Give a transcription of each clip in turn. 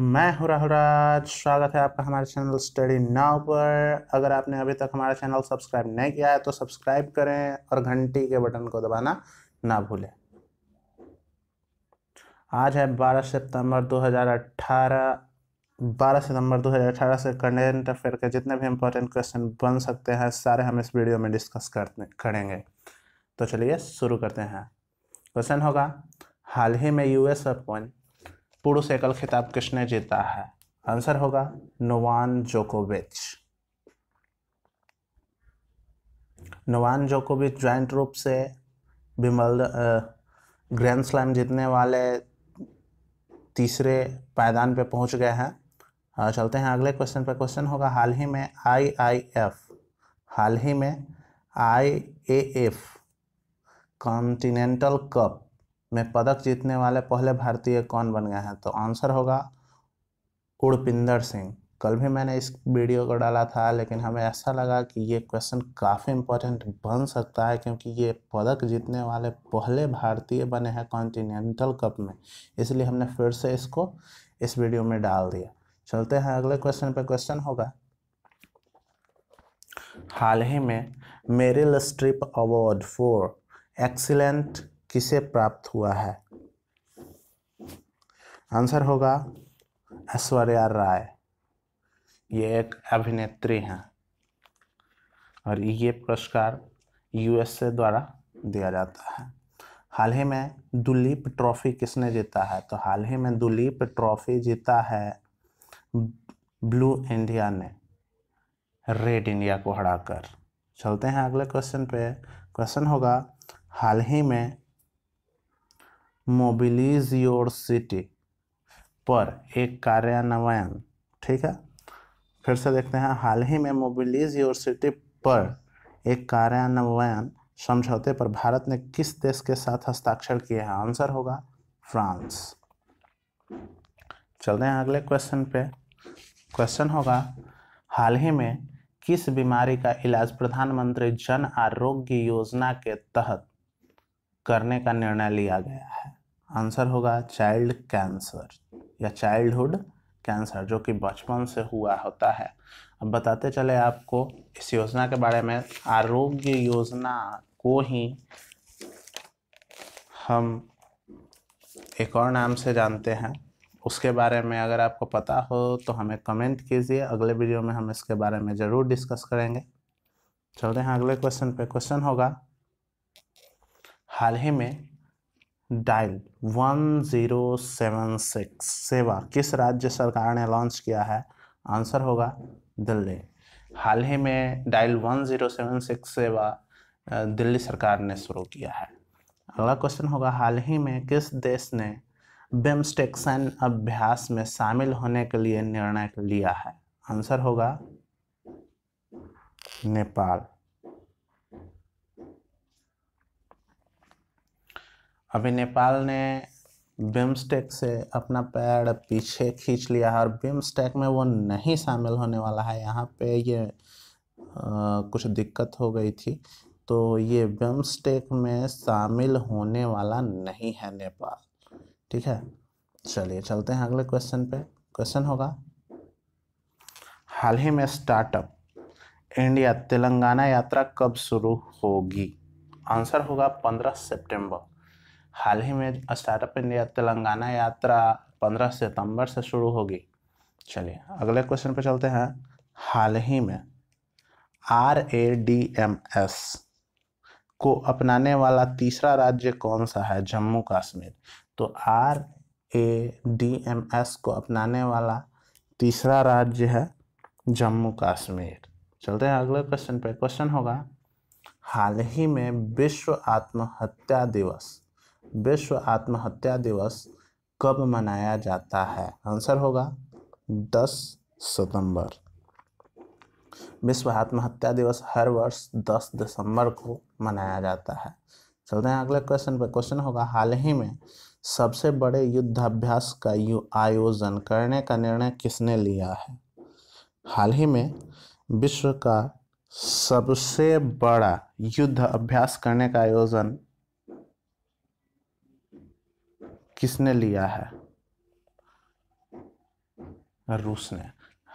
मैं हूँ राहुल स्वागत है आपका हमारे चैनल स्टडी नाउ पर अगर आपने अभी तक हमारा चैनल सब्सक्राइब नहीं किया है तो सब्सक्राइब करें और घंटी के बटन को दबाना ना भूलें आज है 12 सितंबर 2018 12 सितंबर 2018 से करंट अफेयर के जितने भी इम्पोर्टेंट क्वेश्चन बन सकते हैं सारे हम इस वीडियो में डिस्कस करते करेंगे तो चलिए शुरू करते हैं क्वेश्चन होगा हाल ही में यूएस अपॉइंट पुरुष एकल खिताब किसने जीता है आंसर होगा नोवान जोकोविच नोवान जोकोविच ज्वाइंट रूप से विमल ग्रैंड स्लैम जीतने वाले तीसरे पायदान पे पहुंच गए हैं चलते हैं अगले क्वेश्चन पे क्वेश्चन होगा हाल ही में आई आई एफ हाल ही में I A F continental cup में पदक जीतने वाले पहले भारतीय कौन बन गए हैं तो आंसर होगा उड़पिंदर सिंह कल भी मैंने इस वीडियो को डाला था लेकिन हमें ऐसा लगा कि ये क्वेश्चन काफ़ी इम्पोर्टेंट बन सकता है क्योंकि ये पदक जीतने वाले पहले भारतीय बने हैं कॉन्टिनेंटल कप में इसलिए हमने फिर से इसको इस वीडियो में डाल दिया चलते हैं अगले क्वेश्चन पे क्वेश्चन होगा हाल ही में Meryl Streep award for excellent किसे प्राप्त हुआ है आंसर होगा ऐश्वर्या राय ये एक अभिनेत्री हैं और ये पुरस्कार यूएसए द्वारा दिया जाता है हाल ही में दुलीप ट्रॉफी किसने जीता है तो हाल ही में दुलीप ट्रॉफी जीता है ब्लू इंडिया ने रेड इंडिया को हराकर चलते हैं अगले क्वेश्चन पे क्वेश्चन होगा हाल ही में मोबिलीज योर सिटी पर एक कार्यान्वयन ठीक है फिर से देखते हैं हाल ही में मोबिलीज योर सिटी पर एक कार्यान्वयन समझौते पर भारत ने किस देश के साथ हस्ताक्षर किए हैं आंसर होगा फ्रांस चलते हैं अगले क्वेश्चन पे क्वेश्चन होगा हाल ही में किस बीमारी का इलाज प्रधानमंत्री जन आरोग्य योजना के तहत करने का निर्णय लिया गया है आंसर होगा चाइल्ड कैंसर या चाइल्डहुड कैंसर जो कि बचपन से हुआ होता है अब बताते चले आपको इस योजना के बारे में आरोग्य योजना को ही हम एक और नाम से जानते हैं उसके बारे में अगर आपको पता हो तो हमें कमेंट कीजिए अगले वीडियो में हम इसके बारे में ज़रूर डिस्कस करेंगे चलते हैं अगले क्वेश्चन पे क्वेश्चन होगा हाल ही में dial one zero seven six सेवा किस राज्य सरकार ने लॉन्च किया है आंसर होगा दिल्ली हाल ही में डायल सिक्स सेवा दिल्ली सरकार ने शुरू किया है अगला क्वेश्चन होगा हाल ही में किस देश ने बिम्स्टेक सैन्य अभ्यास में शामिल होने के लिए निर्णय लिया है आंसर होगा नेपाल अभी नेपाल ने बिम्स्टेक से अपना पैर पीछे खींच लिया है और बिम्स्टेक में वो नहीं शामिल होने वाला है यहाँ पे ये आ, कुछ दिक्कत हो गई थी तो ये बिम्स्टेक में शामिल होने वाला नहीं है नेपाल ठीक है चलिए चलते हैं अगले क्वेश्चन पे क्वेश्चन होगा हाल ही में स्टार्टअप इंडिया तेलंगाना यात्रा कब शुरू होगी आंसर होगा पंद्रह सितंबर हाल ही में स्टार्टअप इंडिया तेलंगाना यात्रा 15 सितंबर से शुरू होगी चलिए अगले क्वेश्चन पर चलते हैं हाल ही में R A D M S को अपनाने वाला तीसरा राज्य कौन सा है जम्मू कश्मीर तो R A D M S को अपनाने वाला तीसरा राज्य है जम्मू कश्मीर चलते हैं अगले क्वेश्चन पे क्वेश्चन होगा हाल ही में विश्व आत्महत्या दिवस विश्व आत्महत्या दिवस कब मनाया जाता है आंसर होगा 10 सितंबर विश्व आत्महत्या दिवस हर वर्ष 10 दिसंबर को मनाया जाता है चलते हैं अगले क्वेश्चन पर क्वेश्चन होगा हाल ही में सबसे बड़े युद्धाभ्यास का यु आयोजन करने का निर्णय किसने लिया है हाल ही में विश्व का सबसे बड़ा युद्ध अभ्यास करने का आयोजन किसने लिया है रूस ने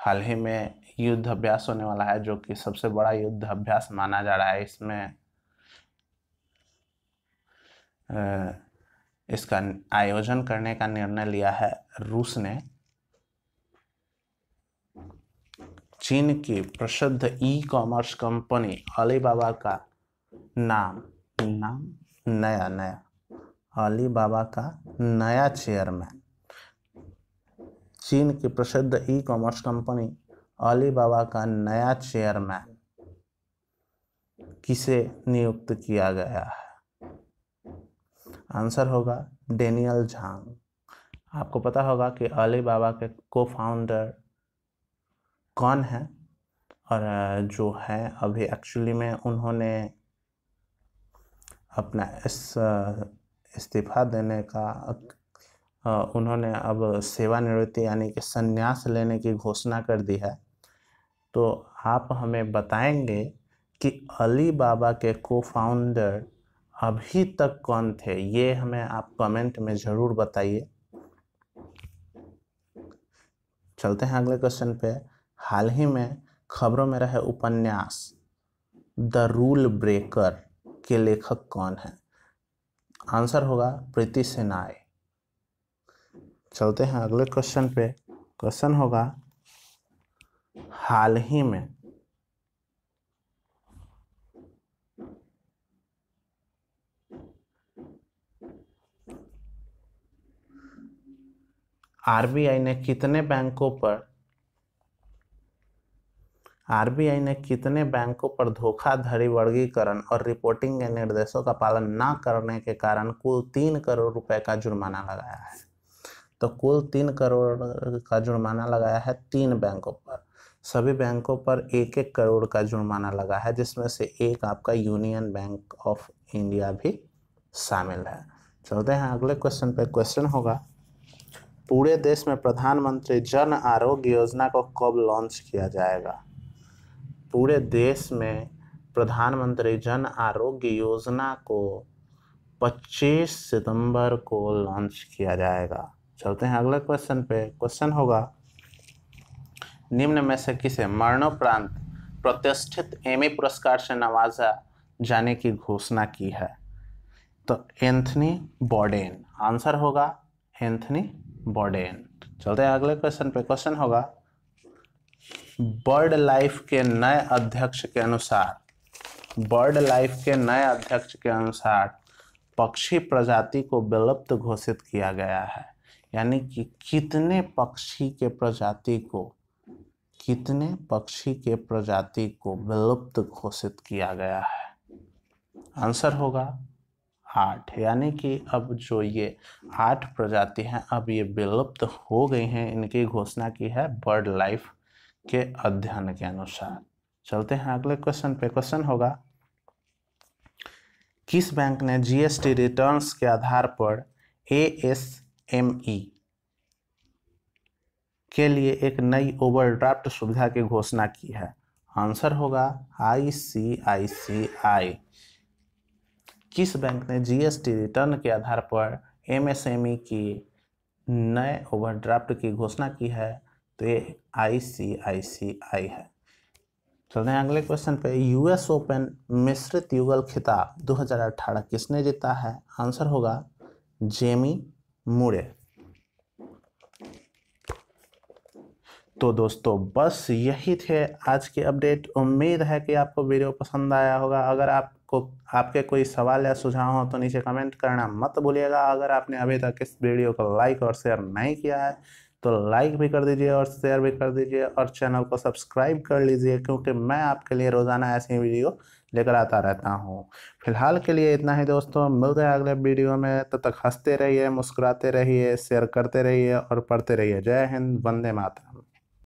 हाल ही में युद्ध अभ्यास होने वाला है जो कि सबसे बड़ा युद्ध अभ्यास माना जा रहा है इसमें इसका आयोजन करने का निर्णय लिया है रूस ने चीन की प्रसिद्ध ई कॉमर्स कंपनी अलीबाबा का नाम नाम नया नया अली बाबा का नया चेयरमैन चीन की प्रसिद्ध e commerce company Alibaba का नया चेयरमैन किसे नियुक्त किया गया है आंसर होगा डेनियल झांग आपको पता होगा कि अली बाबा के को फाउंडर कौन है और जो है अभी एक्चुअली में उन्होंने अपना इस इस्तीफा देने का उन्होंने अब सेवानिवृत्ति यानी कि संन्यास लेने की घोषणा कर दी है तो आप हमें बताएंगे कि अली बाबा के को फाउंडर अभी तक कौन थे ये हमें आप कमेंट में ज़रूर बताइए चलते हैं अगले क्वेश्चन पे हाल ही में खबरों में रहे उपन्यास द रूल ब्रेकर के लेखक कौन हैं आंसर होगा प्रीति सेनाए चलते हैं अगले क्वेश्चन पे क्वेश्चन होगा हाल ही में आरबीआई ने कितने बैंकों पर आरबीआई ने कितने बैंकों पर धोखाधड़ी वर्गीकरण और रिपोर्टिंग के निर्देशों का पालन न करने के कारण कुल तीन करोड़ रुपए का जुर्माना लगाया है तो कुल तीन करोड़ का जुर्माना लगाया है तीन बैंकों पर सभी बैंकों पर एक एक करोड़ का जुर्माना लगा है जिसमें से एक आपका यूनियन बैंक ऑफ इंडिया भी शामिल है चलते हैं अगले क्वेश्चन पे क्वेश्चन होगा पूरे देश में प्रधानमंत्री जन आरोग्य योजना को कब लॉन्च किया जाएगा पूरे देश में प्रधानमंत्री जन आरोग्य योजना को 25 सितंबर को लॉन्च किया जाएगा चलते हैं अगले क्वेश्चन पे क्वेश्चन होगा निम्न में से किसे मरणोपरांत प्रतिष्ठित एमी पुरस्कार से नवाजा जाने की घोषणा की है तो एंथनी बॉडेन आंसर होगा एंथनी बॉडेन चलते हैं अगले क्वेश्चन पे क्वेश्चन होगा बर्ड लाइफ के नए अध्यक्ष के अनुसार बर्ड लाइफ के नए अध्यक्ष के अनुसार पक्षी प्रजाति को विलुप्त घोषित किया गया है यानी कि कितने पक्षी के प्रजाति को कितने पक्षी के प्रजाति को विलुप्त घोषित किया गया है आंसर होगा आठ यानी कि अब जो ये आठ प्रजाति हैं अब ये विलुप्त हो गई हैं इनकी घोषणा की है बर्ड लाइफ के अध्ययन के अनुसार चलते हैं अगले क्वेश्चन पे क्वेश्चन होगा किस बैंक ने जीएसटी रिटर्न्स के आधार पर एएसएमई e के लिए एक नई ओवरड्राफ्ट सुविधा की घोषणा की है आंसर होगा आईसीआईसीआई किस बैंक ने जीएसटी रिटर्न के आधार पर एमएसएमई e की नए ओवरड्राफ्ट की घोषणा की है तो ये आईसीआईसीआई है चलते हैं अगले क्वेश्चन पे यूएस ओपन मिश्रित युगल खिताब 2018 किसने जीता है आंसर होगा जेमी मुड़े तो दोस्तों बस यही थे आज के अपडेट उम्मीद है कि आपको वीडियो पसंद आया होगा अगर आपको आपके कोई सवाल या सुझाव हो तो नीचे कमेंट करना मत भूलिएगा अगर आपने अभी तक इस वीडियो को लाइक और शेयर नहीं किया है तो लाइक भी कर दीजिए और शेयर भी कर दीजिए और चैनल को सब्सक्राइब कर लीजिए क्योंकि मैं आपके लिए रोज़ाना ऐसी वीडियो लेकर आता रहता हूँ फिलहाल के लिए इतना ही दोस्तों मिलते हैं अगले वीडियो में तब तो तक हंसते रहिए मुस्कुराते रहिए शेयर करते रहिए और पढ़ते रहिए जय हिंद वंदे मातरम